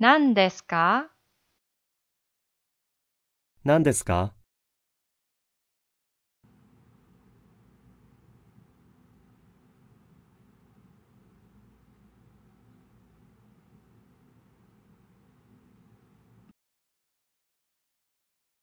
何ですか何ですか